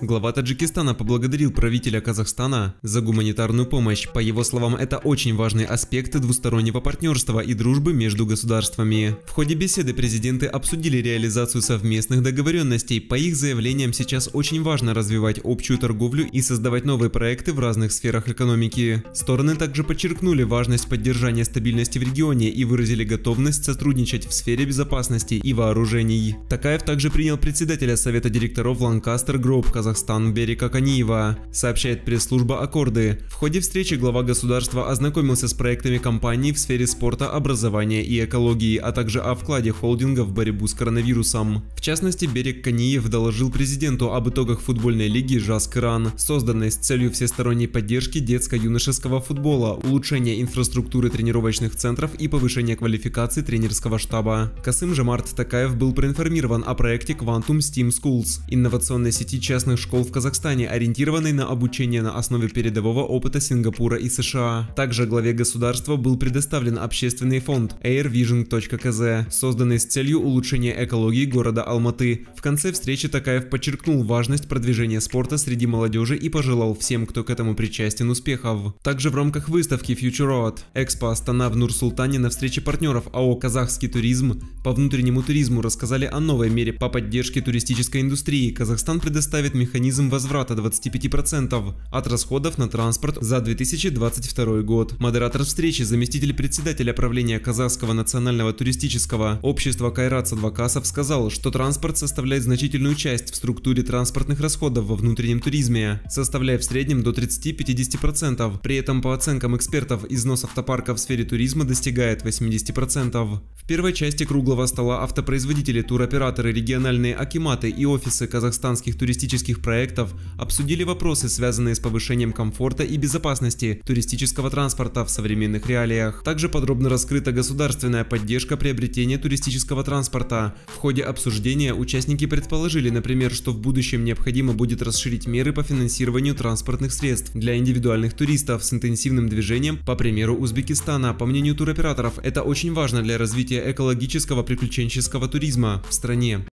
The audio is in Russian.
Глава Таджикистана поблагодарил правителя Казахстана за гуманитарную помощь. По его словам, это очень важный аспект двустороннего партнерства и дружбы между государствами. В ходе беседы президенты обсудили реализацию совместных договоренностей. По их заявлениям, сейчас очень важно развивать общую торговлю и создавать новые проекты в разных сферах экономики. Стороны также подчеркнули важность поддержания стабильности в регионе и выразили готовность сотрудничать в сфере безопасности и вооружений. Такаев также принял председателя Совета директоров Ланкастер Гробка. Казахстан Берика Каниева, сообщает пресс-служба «Аккорды». В ходе встречи глава государства ознакомился с проектами компании в сфере спорта, образования и экологии, а также о вкладе холдинга в борьбу с коронавирусом. В частности, Берик Каниев доложил президенту об итогах футбольной лиги «Жас-Кран», созданной с целью всесторонней поддержки детско-юношеского футбола, улучшения инфраструктуры тренировочных центров и повышения квалификации тренерского штаба. Касым Жамарт Такаев был проинформирован о проекте Quantum Steam Schools, инновационной сети частных частных школ в Казахстане, ориентированной на обучение на основе передового опыта Сингапура и США. Также главе государства был предоставлен общественный фонд airvision.kz, созданный с целью улучшения экологии города Алматы. В конце встречи Такаев подчеркнул важность продвижения спорта среди молодежи и пожелал всем, кто к этому причастен, успехов. Также в рамках выставки Future Road, Expo Астана в Нур-Султане на встрече партнеров АО «Казахский туризм» по внутреннему туризму рассказали о новой мере по поддержке туристической индустрии. Казахстан предоставит механизм возврата 25% от расходов на транспорт за 2022 год. Модератор встречи, заместитель председателя правления Казахского национального туристического общества Кайрат Садвакасов сказал, что транспорт составляет значительную часть в структуре транспортных расходов во внутреннем туризме, составляя в среднем до 30-50%. При этом, по оценкам экспертов, износ автопарка в сфере туризма достигает 80%. В первой части круглого стола автопроизводители, туроператоры, региональные акиматы и офисы казахстанских туристических туристических проектов, обсудили вопросы, связанные с повышением комфорта и безопасности туристического транспорта в современных реалиях. Также подробно раскрыта государственная поддержка приобретения туристического транспорта. В ходе обсуждения участники предположили, например, что в будущем необходимо будет расширить меры по финансированию транспортных средств для индивидуальных туристов с интенсивным движением, по примеру Узбекистана. По мнению туроператоров, это очень важно для развития экологического приключенческого туризма в стране.